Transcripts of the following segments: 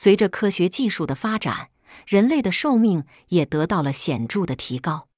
随着科学技术的发展，人类的寿命也得到了显著的提高。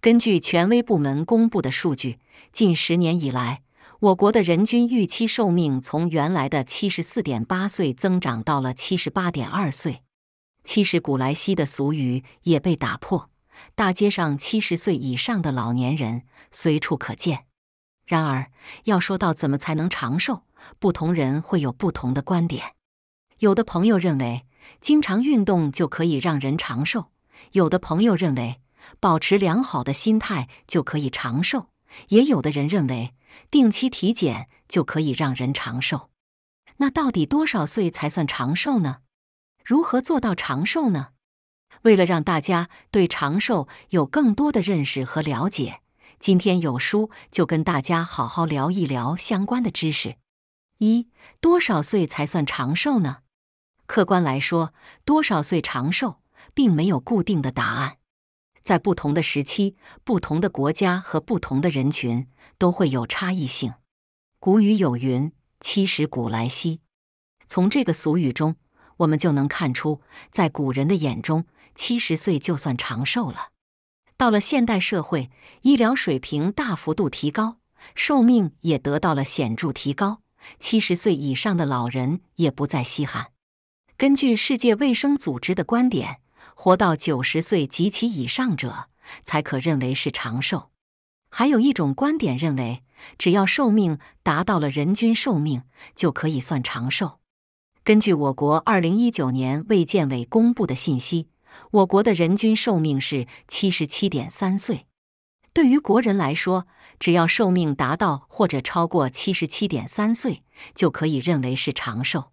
根据权威部门公布的数据，近十年以来，我国的人均预期寿命从原来的七十四点八岁增长到了七十八点二岁。七十古来稀的俗语也被打破，大街上七十岁以上的老年人随处可见。然而，要说到怎么才能长寿，不同人会有不同的观点。有的朋友认为，经常运动就可以让人长寿；有的朋友认为，保持良好的心态就可以长寿；也有的人认为，定期体检就可以让人长寿。那到底多少岁才算长寿呢？如何做到长寿呢？为了让大家对长寿有更多的认识和了解，今天有叔就跟大家好好聊一聊相关的知识。一多少岁才算长寿呢？客观来说，多少岁长寿并没有固定的答案，在不同的时期、不同的国家和不同的人群都会有差异性。古语有云：“七十古来稀”，从这个俗语中，我们就能看出，在古人的眼中，七十岁就算长寿了。到了现代社会，医疗水平大幅度提高，寿命也得到了显著提高，七十岁以上的老人也不再稀罕。根据世界卫生组织的观点，活到九十岁及其以上者才可认为是长寿。还有一种观点认为，只要寿命达到了人均寿命，就可以算长寿。根据我国二零一九年卫健委公布的信息，我国的人均寿命是七十七点三岁。对于国人来说，只要寿命达到或者超过七十七点三岁，就可以认为是长寿。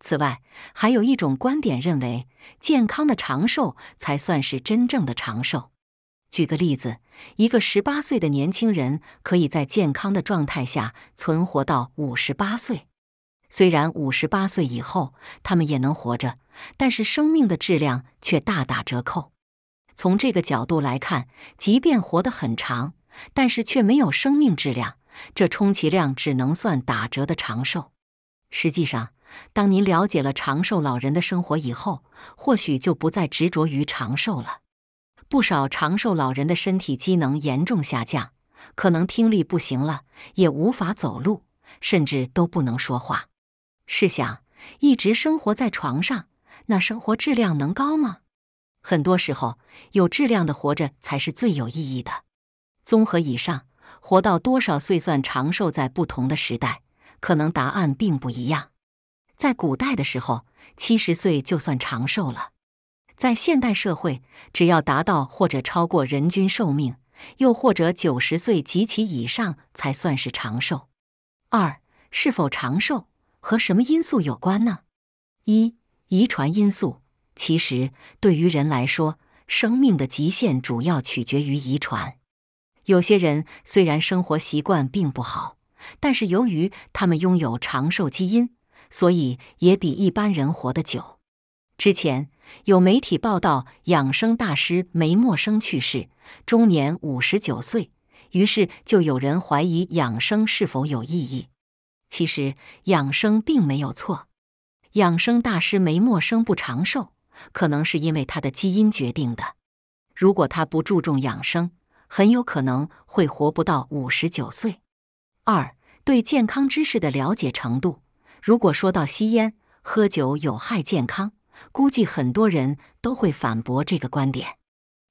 此外，还有一种观点认为，健康的长寿才算是真正的长寿。举个例子，一个十八岁的年轻人可以在健康的状态下存活到五十八岁。虽然五十八岁以后他们也能活着，但是生命的质量却大打折扣。从这个角度来看，即便活得很长，但是却没有生命质量，这充其量只能算打折的长寿。实际上，当您了解了长寿老人的生活以后，或许就不再执着于长寿了。不少长寿老人的身体机能严重下降，可能听力不行了，也无法走路，甚至都不能说话。试想，一直生活在床上，那生活质量能高吗？很多时候，有质量的活着才是最有意义的。综合以上，活到多少岁算长寿，在不同的时代。可能答案并不一样。在古代的时候，七十岁就算长寿了；在现代社会，只要达到或者超过人均寿命，又或者九十岁及其以上才算是长寿。二，是否长寿和什么因素有关呢？一，遗传因素。其实对于人来说，生命的极限主要取决于遗传。有些人虽然生活习惯并不好。但是由于他们拥有长寿基因，所以也比一般人活得久。之前有媒体报道，养生大师梅默生去世，终年五十九岁。于是就有人怀疑养生是否有意义。其实养生并没有错。养生大师梅默生不长寿，可能是因为他的基因决定的。如果他不注重养生，很有可能会活不到五十九岁。二对健康知识的了解程度，如果说到吸烟、喝酒有害健康，估计很多人都会反驳这个观点。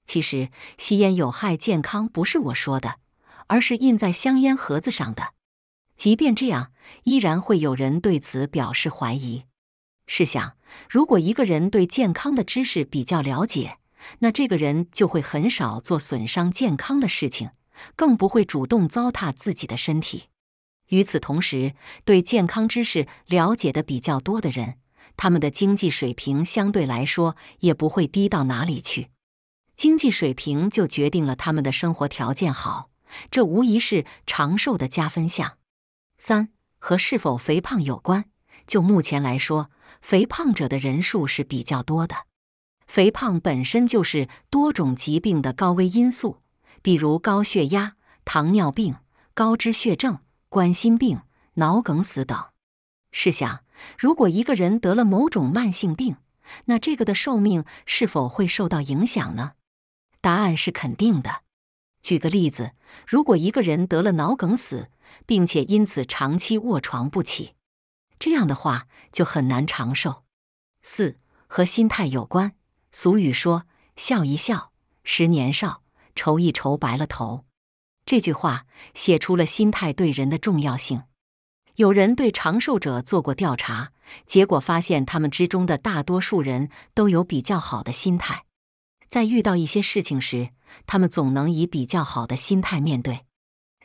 其实吸烟有害健康不是我说的，而是印在香烟盒子上的。即便这样，依然会有人对此表示怀疑。试想，如果一个人对健康的知识比较了解，那这个人就会很少做损伤健康的事情。更不会主动糟蹋自己的身体。与此同时，对健康知识了解的比较多的人，他们的经济水平相对来说也不会低到哪里去。经济水平就决定了他们的生活条件好，这无疑是长寿的加分项。三和是否肥胖有关。就目前来说，肥胖者的人数是比较多的。肥胖本身就是多种疾病的高危因素。比如高血压、糖尿病、高脂血症、冠心病、脑梗死等。试想，如果一个人得了某种慢性病，那这个的寿命是否会受到影响呢？答案是肯定的。举个例子，如果一个人得了脑梗死，并且因此长期卧床不起，这样的话就很难长寿。四和心态有关。俗语说：“笑一笑，十年少。”愁一愁，白了头。这句话写出了心态对人的重要性。有人对长寿者做过调查，结果发现他们之中的大多数人都有比较好的心态，在遇到一些事情时，他们总能以比较好的心态面对。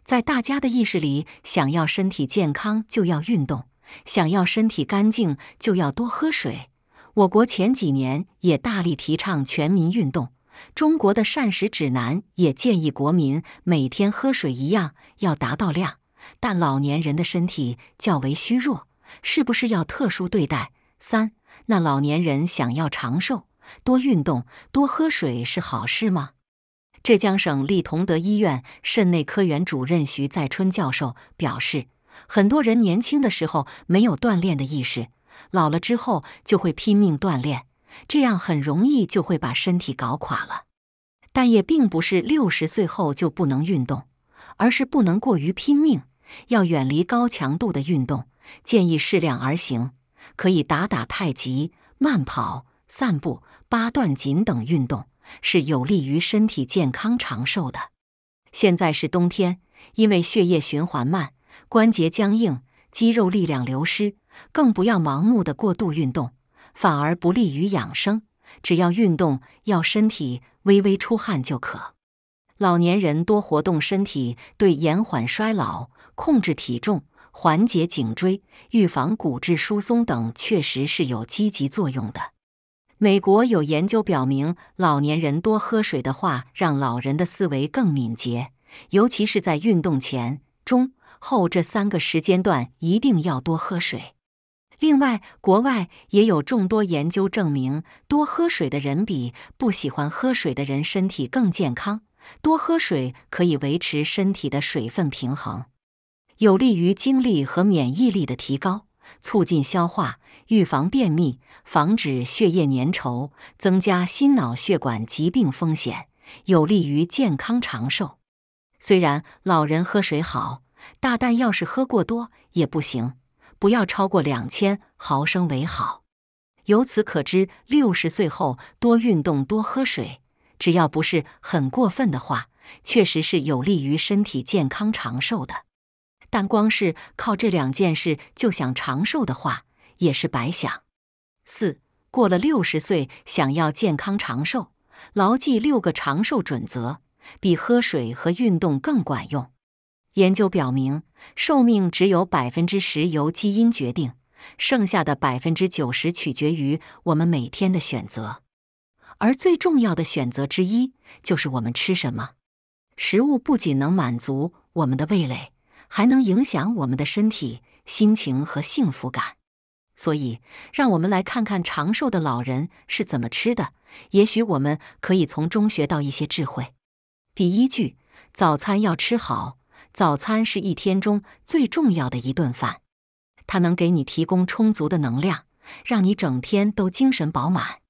在大家的意识里，想要身体健康就要运动，想要身体干净就要多喝水。我国前几年也大力提倡全民运动。中国的膳食指南也建议国民每天喝水一样要达到量，但老年人的身体较为虚弱，是不是要特殊对待？三、那老年人想要长寿，多运动、多喝水是好事吗？浙江省立同德医院肾内科原主任徐再春教授表示，很多人年轻的时候没有锻炼的意识，老了之后就会拼命锻炼。这样很容易就会把身体搞垮了，但也并不是六十岁后就不能运动，而是不能过于拼命，要远离高强度的运动，建议适量而行。可以打打太极、慢跑、散步、八段锦等运动，是有利于身体健康长寿的。现在是冬天，因为血液循环慢、关节僵硬、肌肉力量流失，更不要盲目的过度运动。反而不利于养生。只要运动，要身体微微出汗就可。老年人多活动身体，对延缓衰老、控制体重、缓解颈椎、预防骨质疏松等，确实是有积极作用的。美国有研究表明，老年人多喝水的话，让老人的思维更敏捷。尤其是在运动前、中、后这三个时间段，一定要多喝水。另外，国外也有众多研究证明，多喝水的人比不喜欢喝水的人身体更健康。多喝水可以维持身体的水分平衡，有利于精力和免疫力的提高，促进消化，预防便秘，防止血液粘稠，增加心脑血管疾病风险，有利于健康长寿。虽然老人喝水好，大但要是喝过多也不行。不要超过两千毫升为好。由此可知，六十岁后多运动、多喝水，只要不是很过分的话，确实是有利于身体健康长寿的。但光是靠这两件事就想长寿的话，也是白想。四过了六十岁，想要健康长寿，牢记六个长寿准则，比喝水和运动更管用。研究表明，寿命只有百分之十由基因决定，剩下的百分之九十取决于我们每天的选择。而最重要的选择之一就是我们吃什么。食物不仅能满足我们的味蕾，还能影响我们的身体、心情和幸福感。所以，让我们来看看长寿的老人是怎么吃的，也许我们可以从中学到一些智慧。第一句：早餐要吃好。早餐是一天中最重要的一顿饭，它能给你提供充足的能量，让你整天都精神饱满。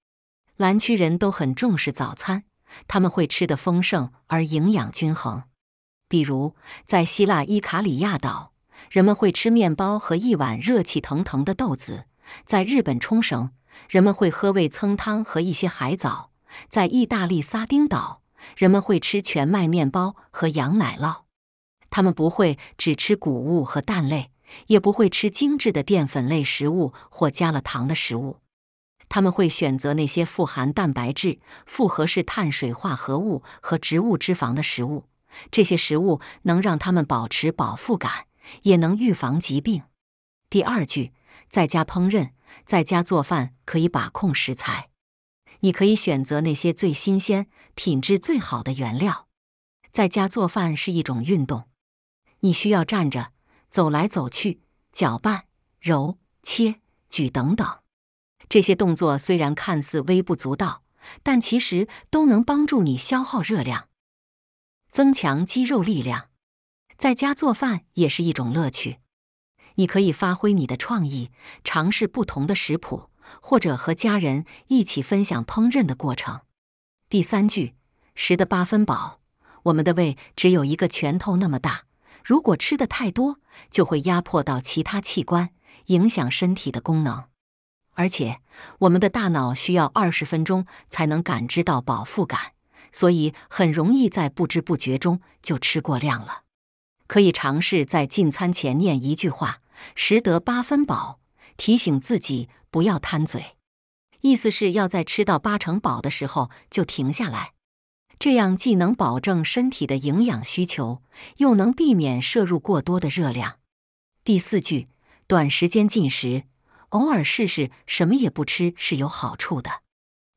蓝区人都很重视早餐，他们会吃得丰盛而营养均衡。比如，在希腊伊卡里亚岛，人们会吃面包和一碗热气腾腾的豆子；在日本冲绳，人们会喝味噌汤和一些海藻；在意大利撒丁岛，人们会吃全麦面包和羊奶酪。他们不会只吃谷物和蛋类，也不会吃精致的淀粉类食物或加了糖的食物。他们会选择那些富含蛋白质、复合式碳水化合物和植物脂肪的食物。这些食物能让他们保持饱腹感，也能预防疾病。第二句，在家烹饪，在家做饭可以把控食材。你可以选择那些最新鲜、品质最好的原料。在家做饭是一种运动。你需要站着走来走去、搅拌、揉、切、举等等这些动作，虽然看似微不足道，但其实都能帮助你消耗热量，增强肌肉力量。在家做饭也是一种乐趣，你可以发挥你的创意，尝试不同的食谱，或者和家人一起分享烹饪的过程。第三句，食的八分饱，我们的胃只有一个拳头那么大。如果吃的太多，就会压迫到其他器官，影响身体的功能。而且，我们的大脑需要二十分钟才能感知到饱腹感，所以很容易在不知不觉中就吃过量了。可以尝试在进餐前念一句话“食得八分饱”，提醒自己不要贪嘴。意思是要在吃到八成饱的时候就停下来。这样既能保证身体的营养需求，又能避免摄入过多的热量。第四句，短时间进食，偶尔试试什么也不吃是有好处的。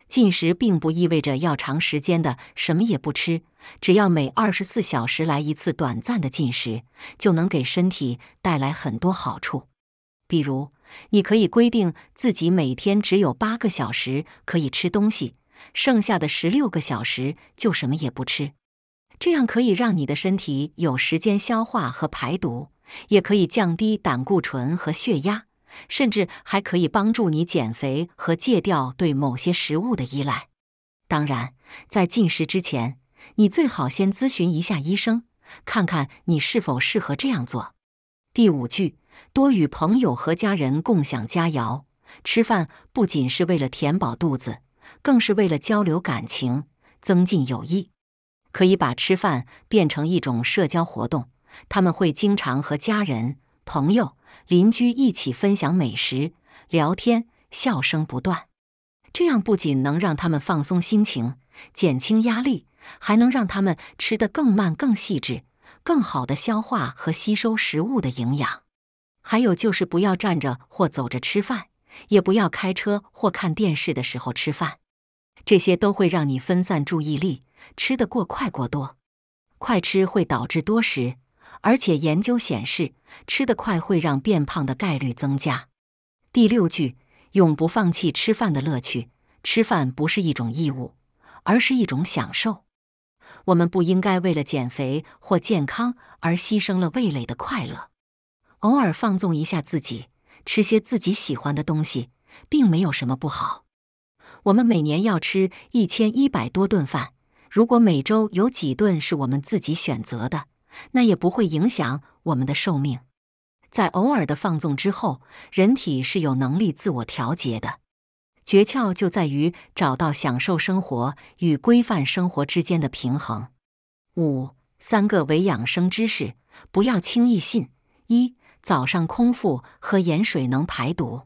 进食并不意味着要长时间的什么也不吃，只要每二十四小时来一次短暂的进食，就能给身体带来很多好处。比如，你可以规定自己每天只有八个小时可以吃东西。剩下的十六个小时就什么也不吃，这样可以让你的身体有时间消化和排毒，也可以降低胆固醇和血压，甚至还可以帮助你减肥和戒掉对某些食物的依赖。当然，在进食之前，你最好先咨询一下医生，看看你是否适合这样做。第五句：多与朋友和家人共享佳肴。吃饭不仅是为了填饱肚子。更是为了交流感情、增进友谊，可以把吃饭变成一种社交活动。他们会经常和家人、朋友、邻居一起分享美食、聊天，笑声不断。这样不仅能让他们放松心情、减轻压力，还能让他们吃得更慢、更细致，更好的消化和吸收食物的营养。还有就是不要站着或走着吃饭。也不要开车或看电视的时候吃饭，这些都会让你分散注意力，吃得过快过多。快吃会导致多食，而且研究显示，吃得快会让变胖的概率增加。第六句，永不放弃吃饭的乐趣。吃饭不是一种义务，而是一种享受。我们不应该为了减肥或健康而牺牲了味蕾的快乐。偶尔放纵一下自己。吃些自己喜欢的东西，并没有什么不好。我们每年要吃一千一百多顿饭，如果每周有几顿是我们自己选择的，那也不会影响我们的寿命。在偶尔的放纵之后，人体是有能力自我调节的。诀窍就在于找到享受生活与规范生活之间的平衡。五三个为养生知识，不要轻易信。一早上空腹喝盐水能排毒？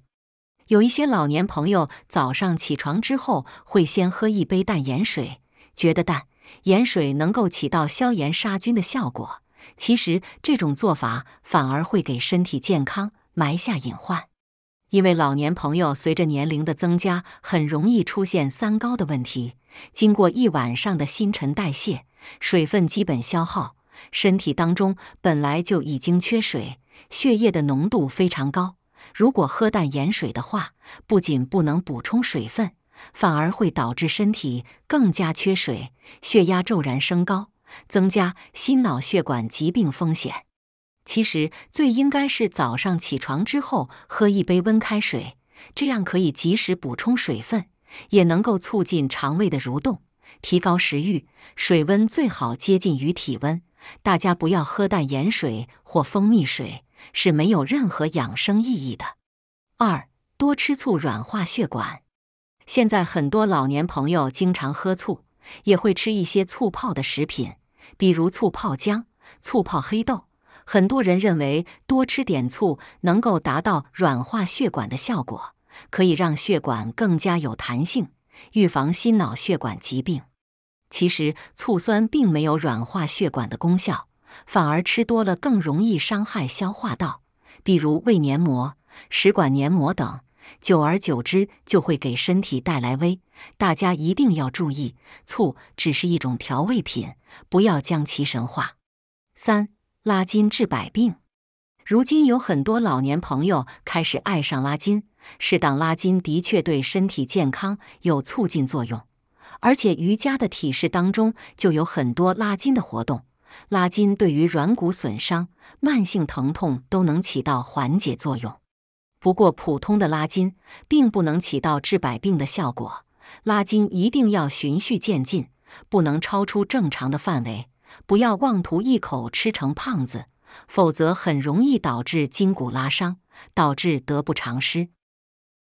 有一些老年朋友早上起床之后会先喝一杯淡盐水，觉得淡盐水能够起到消炎杀菌的效果。其实这种做法反而会给身体健康埋下隐患，因为老年朋友随着年龄的增加，很容易出现三高的问题。经过一晚上的新陈代谢，水分基本消耗，身体当中本来就已经缺水。血液的浓度非常高，如果喝淡盐水的话，不仅不能补充水分，反而会导致身体更加缺水，血压骤然升高，增加心脑血管疾病风险。其实最应该是早上起床之后喝一杯温开水，这样可以及时补充水分，也能够促进肠胃的蠕动，提高食欲。水温最好接近于体温，大家不要喝淡盐水或蜂蜜水。是没有任何养生意义的。二，多吃醋软化血管。现在很多老年朋友经常喝醋，也会吃一些醋泡的食品，比如醋泡姜、醋泡黑豆。很多人认为多吃点醋能够达到软化血管的效果，可以让血管更加有弹性，预防心脑血管疾病。其实，醋酸并没有软化血管的功效。反而吃多了更容易伤害消化道，比如胃黏膜、食管黏膜等，久而久之就会给身体带来危。大家一定要注意，醋只是一种调味品，不要将其神化。三、拉筋治百病。如今有很多老年朋友开始爱上拉筋，适当拉筋的确对身体健康有促进作用，而且瑜伽的体式当中就有很多拉筋的活动。拉筋对于软骨损伤、慢性疼痛都能起到缓解作用。不过，普通的拉筋并不能起到治百病的效果。拉筋一定要循序渐进，不能超出正常的范围，不要妄图一口吃成胖子，否则很容易导致筋骨拉伤，导致得不偿失。